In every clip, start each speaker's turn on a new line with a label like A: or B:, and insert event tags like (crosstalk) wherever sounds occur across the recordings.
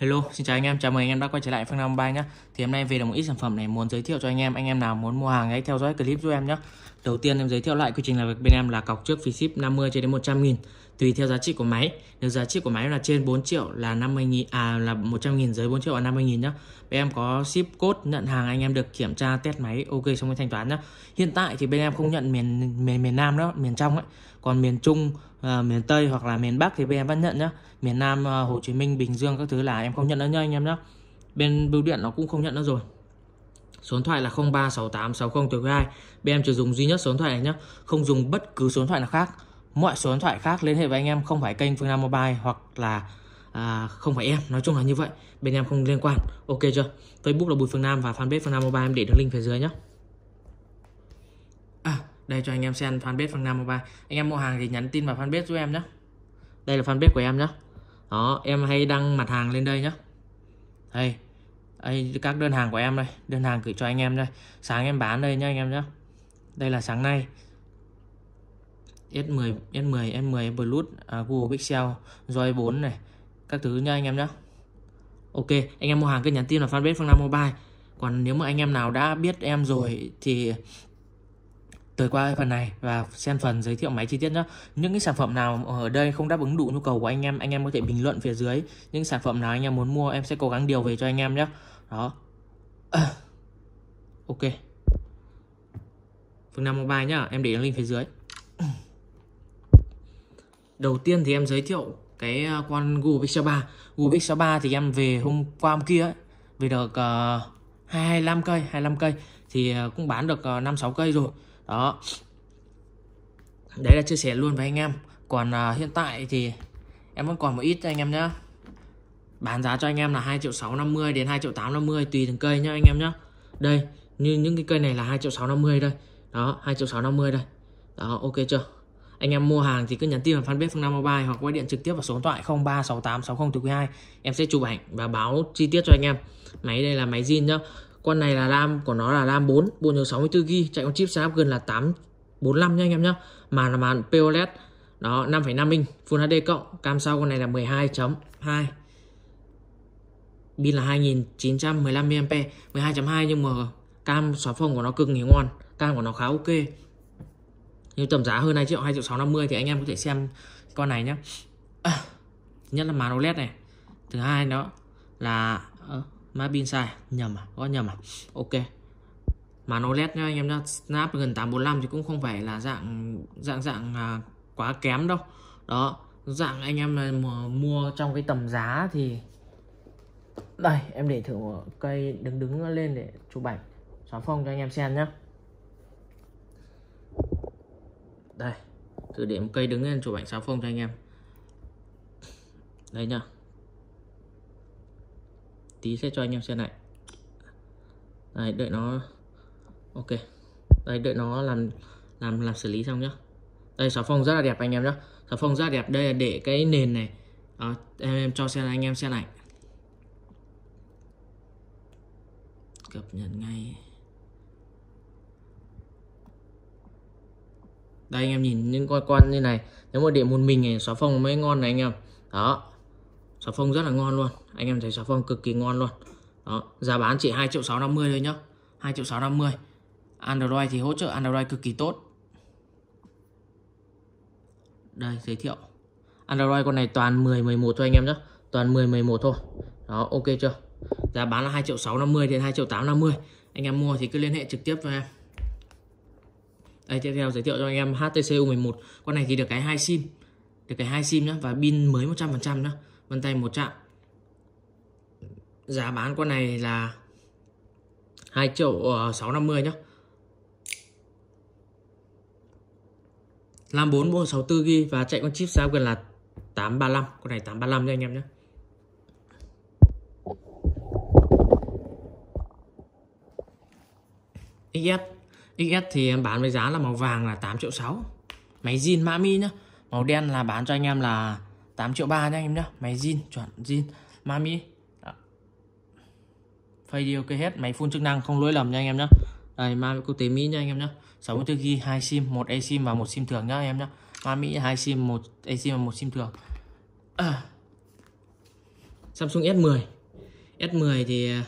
A: Hello, xin chào anh em, chào mừng anh em đã quay trở lại Phương Nam Bay nhé Thì hôm nay về được một ít sản phẩm này muốn giới thiệu cho anh em Anh em nào muốn mua hàng hãy theo dõi clip giúp em nhé Đầu tiên em giới thiệu lại quy trình làm việc bên em là cọc trước phí ship 50 cho đến 100 nghìn Tùy theo giá trị của máy Nếu giá trị của máy là trên 4 triệu là 50 nghìn, à là 100 nghìn, dưới 4 triệu là 50 nghìn nhé Bên em có ship code nhận hàng anh em được kiểm tra test máy ok xong mới thanh toán nhé Hiện tại thì bên em không nhận miền miền, miền Nam đó, miền trong ấy còn miền Trung uh, miền Tây hoặc là miền Bắc thì bên em vẫn nhận nhá miền Nam uh, Hồ Chí Minh Bình Dương các thứ là em không nhận nữa nhá anh em nhá bên bưu điện nó cũng không nhận nữa rồi số điện thoại là 036860 bên em chỉ dùng duy nhất số điện thoại này nhé không dùng bất cứ số điện thoại nào khác mọi số điện thoại khác liên hệ với anh em không phải kênh Phương Nam Mobile hoặc là à, không phải em nói chung là như vậy bên em không liên quan ok chưa Facebook là Bùi Phương Nam và fanpage Phương Nam Mobile em để đường link phía dưới nhé đây cho anh em xem fanpage Phương Nam 13 anh em mua hàng thì nhắn tin vào fanpage giúp em nhé đây là fanpage của em nhé đó em hay đăng mặt hàng lên đây nhé đây đây các đơn hàng của em đây đơn hàng gửi cho anh em đây sáng em bán đây nhá anh em nhé đây là sáng nay S10 S10 S10 Bluetooth à, Google Pixel Joy 4 này các thứ nha anh em nhé Ok anh em mua hàng cứ nhắn tin vào fanpage Phương Nam Mobile còn nếu mà anh em nào đã biết em rồi thì tới qua phần này và xem phần giới thiệu máy chi tiết nhé những cái sản phẩm nào ở đây không đáp ứng đủ nhu cầu của anh em anh em có thể bình luận phía dưới những sản phẩm nào anh em muốn mua em sẽ cố gắng điều về cho anh em nhé đó à. (coughs) ok phương Nam Mobile nhá em để link phía dưới (coughs) đầu tiên thì em giới thiệu cái à, con Google Pixel 3 Google Pixel 3 thì em về hôm qua hôm kia ấy, về được uh, à, 25 cây 25 cây thì à, cũng bán được 5 6 cây rồi đó đấy là chia sẻ luôn với anh em còn à, hiện tại thì em vẫn còn một ít anh em nhé. bán giá cho anh em là 2 triệu 650 đến 2 triệu 850 tùy từng cây nhá anh em nhé. đây như những cái cây này là 2 triệu 650 đây đó 2 triệu 650 đây đó ok chưa anh em mua hàng thì cứ nhắn tin vào fanpage Phương Nam Mobile hoặc gọi điện trực tiếp vào số điện thoại 0368 60 em sẽ chụp ảnh và báo chi tiết cho anh em máy đây là máy zin nhá con này là RAM của nó là RAM 4, bộ nhớ 64GB, chạy con chip Snapdragon là 845 nha anh em nhé. Màn là màn POLED, đó 5,5 inch, Full HD cộng, cam sau con này là 12.2 pin là 2915 mAh 12.2 nhưng mà cam xóa phông của nó cực nghỉ ngon cam của nó khá ok như tầm giá hơn 2 triệu 2 triệu 650 thì anh em có thể xem con này nhé à, (coughs) nhất là màn OLED này thứ hai đó là ờ, mã pin sai nhầm à có nhầm à ok mà nó led nha anh em nhá snap gần 845 thì cũng không phải là dạng dạng dạng à, quá kém đâu đó dạng anh em mà mua trong cái tầm giá thì đây em để thử cây đứng đứng lên để chụp ảnh xóa phong cho anh em xem nhé đây thử điểm cây đứng lên chụp ảnh xóa phong cho anh em đây nhá tí sẽ cho anh em xem lại đấy đợi nó ok đấy đợi nó làm làm làm xử lý xong nhá đây xà phòng rất là đẹp anh em nhá xà phòng rất là đẹp đây là để cái nền này Đó, em em cho xem anh em xem này cập nhật ngay đây anh em nhìn những con con như này nếu mà để một mình này xóa phòng mới ngon này anh em đó xà phông rất là ngon luôn anh em thấy xà phông cực kỳ ngon luôn đó giá bán chỉ 2 triệu 650 thôi nhá 2 triệu 650 Android thì hỗ trợ Android cực kỳ tốt đây giới thiệu Android con này toàn 10 11 thôi anh em nhé toàn 10 11 thôi đó ok chưa giá bán là 2 triệu 650 đến 2 triệu 850 anh em mua thì cứ liên hệ trực tiếp với em đây tiếp theo giới thiệu cho anh em HTC U11 con này thì được cái hai sim được cái hai sim nhá và pin mới 100% trăm nữa vân tay một chạm giá bán con này là 2 triệu 650 ờ, nhá 54 bộ 64 ghi và chạy con chip sao gần là 835 con này 835 nha anh em nhé XS XS thì em bán với giá là màu vàng là 8 triệu 6 Máy zin Mami nhá Màu đen là bán cho anh em là 8 triệu ba nha anh em nhá máy zin chuẩn zin mami phay đi ok hết máy phun chức năng không lỗi lầm nha anh em nhá đây mami quốc tế mỹ nha anh em nhá 64 ghi hai sim một e sim và một sim thường nhá anh em nhá mami hai sim một e sim và một sim thường à. Samsung S10 S10 thì à,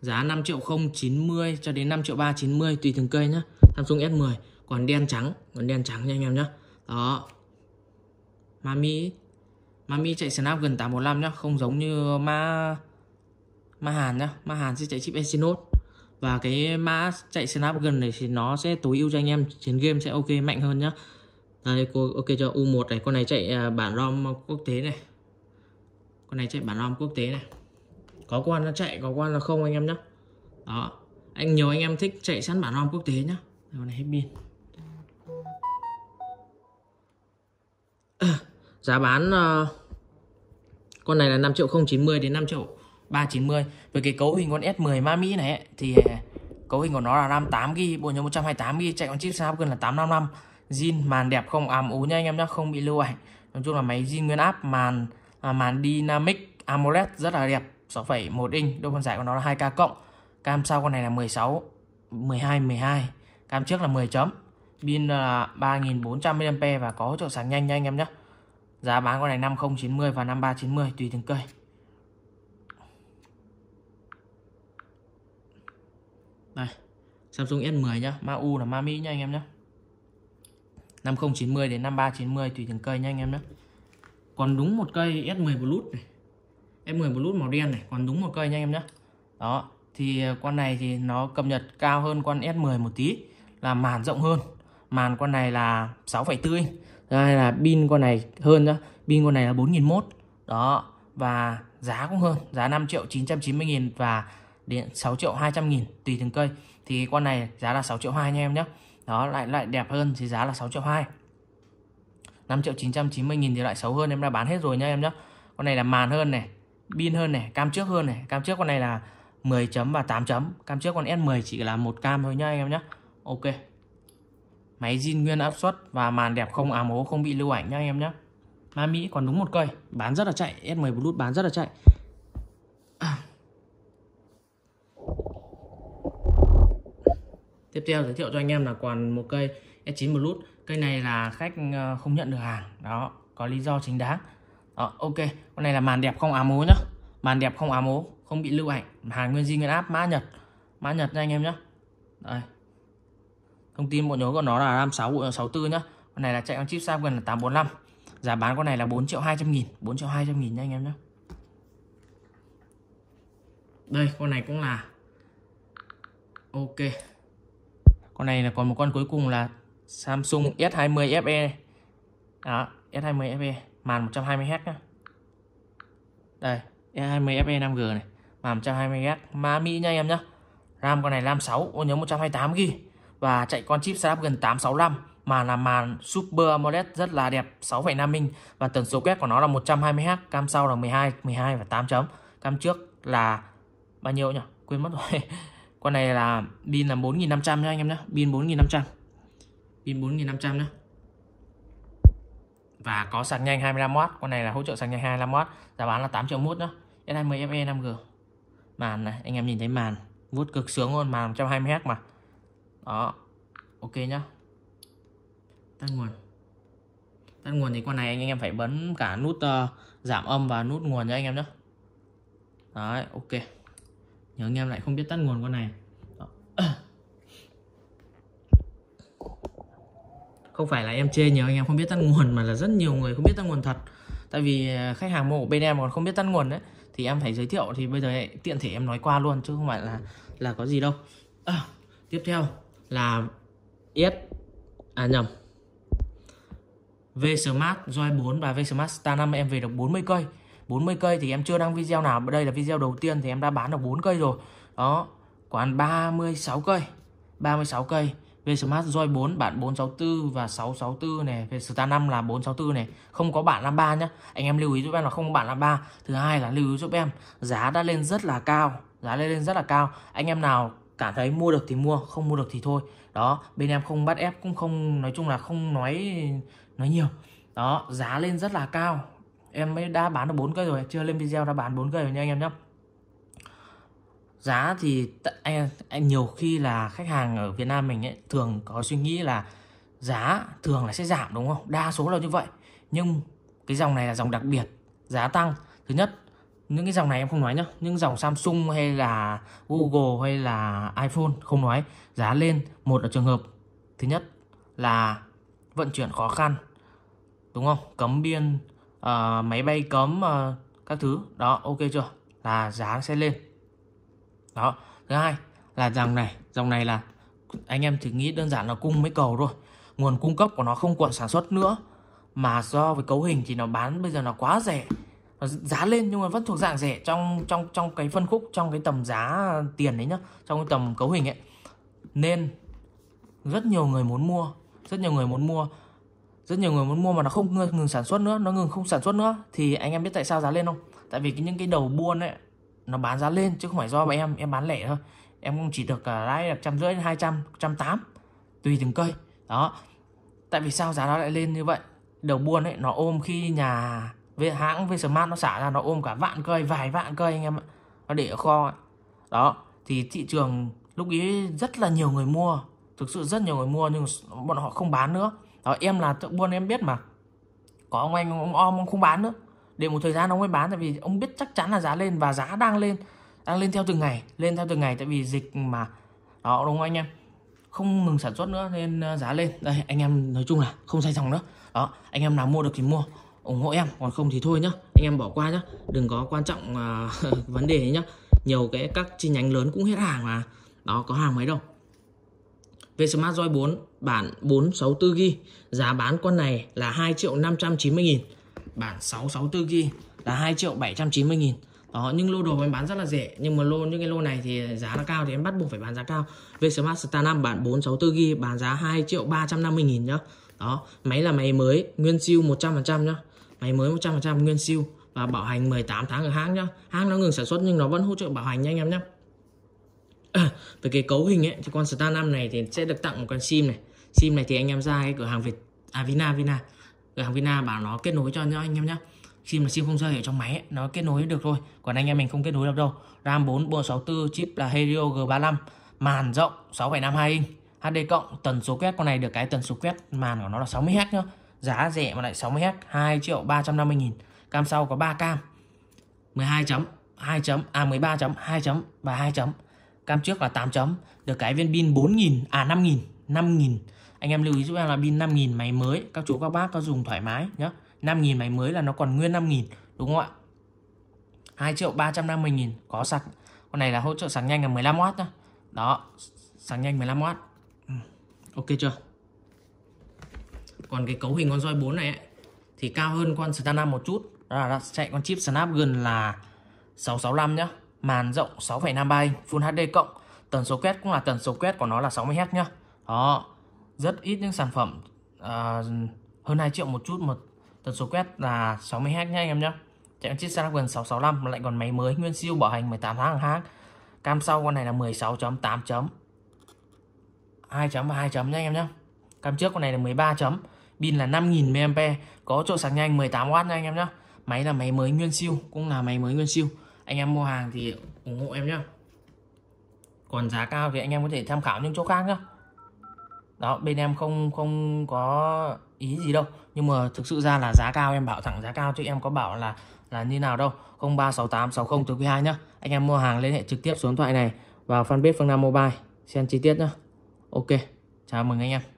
A: giá 5 triệu 090 cho đến 5 triệu 390 tùy từng cây nhá Samsung S10 còn đen trắng còn đen trắng nha anh em nhá đó Mami Mami chạy Snap gần 815 nhá Không giống như Ma, Ma Hàn nhá Ma Hàn sẽ chạy chip Exynos Và cái mã chạy Snapdragon này thì nó sẽ tối ưu cho anh em Chiến game sẽ ok mạnh hơn nhá Đây cô ok cho U1 này Con này chạy à, bản ROM quốc tế này Con này chạy bản ROM quốc tế này Có quan nó chạy Có quan là không anh em nhá Đó anh nhiều anh em thích chạy sẵn bản ROM quốc tế nhá Con này hết pin giá bán ờ, con này là 5 triệu 090 đến 5 triệu 390 với cái cấu hình con S10 ma Mỹ này thì ờ, cấu hình của nó là 58 g bộ nhớ 128 g chạy con chip Snapdragon là 855 zin màn đẹp không ám ú nha anh em nhé không bị lưu ảnh nói chung là máy zin nguyên áp màn à, màn dynamic AMOLED rất là đẹp 6,1 inch độ phân giải của nó là 2K cộng cam sau con này là 16 12 12 cam trước là 10 chấm pin là ờ, 3400 mAh và có hỗ trợ sáng nhanh nha anh em nhé Giá bán con này 5090 và 5390 tùy từng cây. Đây, Samsung S10 nhá, ma U là ma Mỹ nhá anh em nhá. 5090 đến 5390 tùy từng cây nhá anh em nhé Còn đúng một cây S10 Bluetooth này. S10 Bluetooth màu đen này, còn đúng một cây nhá anh em nhé Đó, thì con này thì nó cập nhật cao hơn con S10 một tí là màn rộng hơn. Màn con này là 6,4 inch hay là pin con này hơn đó pin con này là 4001 đó và giá cũng hơn giá 5 triệu 990 nghìn và điện 6 triệu 200 nghìn tùy từng cây thì con này giá là 6 triệu 2 anh em nhé đó lại lại đẹp hơn thì giá là 6 triệu 2 5 triệu 990 nghìn thì lại xấu hơn em đã bán hết rồi nha em nhé con này là màn hơn này pin hơn này cam trước hơn này cam trước con này là 10 chấm và 8 chấm cam trước con S10 chỉ là một cam thôi nha em nhé ok Máy zin nguyên áp suất và màn đẹp không ám ố, không bị lưu ảnh nhá anh em nhé. Ma Mỹ còn đúng một cây, bán rất là chạy, S10 Bluetooth bán rất là chạy. (coughs) Tiếp theo giới thiệu cho anh em là còn một cây S9 Bluetooth. Cây này là khách ờ, không nhận được hàng. Đó, có lý do chính đáng. Đó, ok, con này là màn đẹp không ám ố nhá. Màn đẹp không ám ố, không bị lưu ảnh, hàng nguyên di nguyên áp mã Nhật. Mã Nhật nha anh em nhé. Đây thông tin bộ nhớ của nó là RAM 6 64 nhá con này là chạy con chip gần là 845 giá bán con này là 4 triệu 200 nghìn 4 triệu 200 nghìn nha anh em nhé đây con này cũng là ok con này là còn một con cuối cùng là Samsung S20 FE đó S20 FE màn 120Hz nhá đây S20 FE 5G này màn 120Hz mà Mỹ nha anh em nhá RAM con này RAM 6 ô nhớ 128GB và chạy con chip Snapdragon 865 mà là màn Super AMOLED rất là đẹp 6,5 inch và tần số quét của nó là 120Hz, cam sau là 12, 12 và 8 chấm. Cam trước là bao nhiêu nhỉ? Quên mất rồi. (laughs) Con này là pin là 4500 nhá anh em nhá, pin 4500. Pin 4500 nhá. Và có sạc nhanh 25W, con này là hỗ trợ sạc nhanh 25W, giá bán là 8 triệu mốt nhá. S20 FE 5G. Màn này, anh em nhìn thấy màn vuốt cực sướng luôn, màn 120Hz mà đó ok nhá tắt nguồn tắt nguồn thì con này anh em phải bấm cả nút uh, giảm âm và nút nguồn nha anh em nhé đấy ok nhớ anh em lại không biết tắt nguồn con này (coughs) không phải là em chê nhiều anh em không biết tắt nguồn mà là rất nhiều người không biết tắt nguồn thật tại vì ờ, khách hàng mua của bên em còn không biết tắt nguồn đấy thì em phải giới thiệu thì bây giờ tiện thể em nói qua luôn chứ không phải là là có gì đâu à, (coughs) tiếp theo là S à nhầm VSmart Joy 4 và VSmart Star 5 em về được 40 cây 40 cây thì em chưa đăng video nào đây là video đầu tiên thì em đã bán được 4 cây rồi đó còn 36 cây 36 cây VSmart Joy 4 bản 464 và 664 này về Star 5 là 464 này không có bản 53 nhá anh em lưu ý giúp em là không có bản 53 thứ hai là lưu ý giúp em giá đã lên rất là cao giá lên rất là cao anh em nào cảm thấy mua được thì mua không mua được thì thôi đó bên em không bắt ép cũng không nói chung là không nói nói nhiều đó giá lên rất là cao em mới đã bán được bốn cây rồi chưa lên video đã bán bốn cây rồi nha anh em nhé giá thì anh, em nhiều khi là khách hàng ở Việt Nam mình ấy thường có suy nghĩ là giá thường là sẽ giảm đúng không đa số là như vậy nhưng cái dòng này là dòng đặc biệt giá tăng thứ nhất những cái dòng này em không nói nhá những dòng Samsung hay là Google hay là iPhone không nói giá lên một là trường hợp thứ nhất là vận chuyển khó khăn đúng không cấm biên uh, máy bay cấm uh, các thứ đó ok chưa là giá sẽ lên đó thứ hai là dòng này dòng này là anh em chỉ nghĩ đơn giản là cung mấy cầu thôi nguồn cung cấp của nó không còn sản xuất nữa mà do với cấu hình thì nó bán bây giờ nó quá rẻ nó giá lên nhưng mà vẫn thuộc dạng rẻ trong trong trong cái phân khúc trong cái tầm giá tiền đấy nhá trong cái tầm cấu hình ấy nên rất nhiều người muốn mua rất nhiều người muốn mua rất nhiều người muốn mua mà nó không ngừng, ngừng sản xuất nữa nó ngừng không sản xuất nữa thì anh em biết tại sao giá lên không tại vì cái, những cái đầu buôn ấy nó bán giá lên chứ không phải do bọn em em bán lẻ thôi em cũng chỉ được à, lãi được trăm rưỡi hai trăm trăm tám tùy từng cây đó tại vì sao giá nó lại lên như vậy đầu buôn ấy nó ôm khi nhà với hãng với smart nó xả ra nó ôm cả vạn cây vài vạn cây anh em ạ nó để ở kho đó thì thị trường lúc ý rất là nhiều người mua thực sự rất nhiều người mua nhưng bọn họ không bán nữa đó em là thợ buôn em biết mà có ông anh ông om ông không bán nữa để một thời gian ông mới bán tại vì ông biết chắc chắn là giá lên và giá đang lên đang lên theo từng ngày lên theo từng ngày tại vì dịch mà đó đúng không anh em không ngừng sản xuất nữa nên ờ, giá lên đây anh em nói chung là không say dòng nữa đó anh em nào mua được thì mua ủng hộ em còn không thì thôi nhá anh em bỏ qua nhá đừng có quan trọng uh, (laughs) vấn đề nhá nhiều cái các chi nhánh lớn cũng hết hàng mà đó có hàng mấy đâu về Smart Joy 4 bản 464GB giá bán con này là 2 triệu 590 nghìn bản 664GB là 2 triệu 790 nghìn đó nhưng lô đồ em bán rất là rẻ nhưng mà lô những cái lô này thì giá nó cao thì em bắt buộc phải bán giá cao về Smart Star 5 bản 464GB bán giá 2 triệu 350 nghìn nhá đó máy là máy mới nguyên siêu 100% nhá máy mới 100% nguyên siêu và bảo hành 18 tháng ở hãng nhá hãng nó ngừng sản xuất nhưng nó vẫn hỗ trợ bảo hành nha anh em nhé à, về cái cấu hình ấy thì con Star 5 này thì sẽ được tặng một con sim này sim này thì anh em ra cái cửa hàng Việt à Vina Vina cửa hàng Vina bảo nó kết nối cho nhá anh em nhé sim là sim không rơi ở trong máy ấy, nó kết nối được thôi còn anh em mình không kết nối được đâu RAM 4 bộ 64 chip là Helio G35 màn rộng 6,52 inch HD cộng tần số quét con này được cái tần số quét màn của nó là 60 Hz nhá giá rẻ mà lại 60 Hz 2 triệu 350 nghìn cam sau có 3 cam 12 chấm 2 chấm à 13 chấm 2 chấm và 2 chấm cam trước là 8 chấm được cái viên pin 4.000 à 5.000 5.000 anh em lưu ý giúp em là pin 5.000 máy mới các chú các bác có dùng thoải mái nhé 5.000 máy mới là nó còn nguyên 5.000 đúng không ạ 2 triệu 350 nghìn có sạc con này là hỗ trợ sạc nhanh là 15W đó, đó sạc nhanh 15W ừ, ok chưa còn cái cấu hình con roi 4 này ấy, thì cao hơn con Snap một chút đó là chạy con chip Snapdragon là 665 nhá màn rộng 6,53 inch Full HD cộng tần số quét cũng là tần số quét của nó là 60 Hz nhá đó rất ít những sản phẩm uh, hơn 2 triệu một chút một tần số quét là 60 Hz nha anh em nhá chạy con chip Snapdragon 665 mà lại còn máy mới nguyên siêu bảo hành 18 tháng hàng tháng cam sau con này là 16.8 chấm 2 chấm và 2 chấm nha anh em nhá cam trước con này là 13 chấm pin là 5000 mAh có chỗ sạc nhanh 18W nha anh em nhé máy là máy mới nguyên siêu cũng là máy mới nguyên siêu anh em mua hàng thì ủng hộ em nhé còn giá cao thì anh em có thể tham khảo những chỗ khác nhé đó bên em không không có ý gì đâu nhưng mà thực sự ra là giá cao em bảo thẳng giá cao chứ em có bảo là là như nào đâu 036860 từ quý2 nhá anh em mua hàng liên hệ trực tiếp số điện thoại này vào fanpage Phương Nam Mobile xem chi tiết nhá ok chào mừng anh em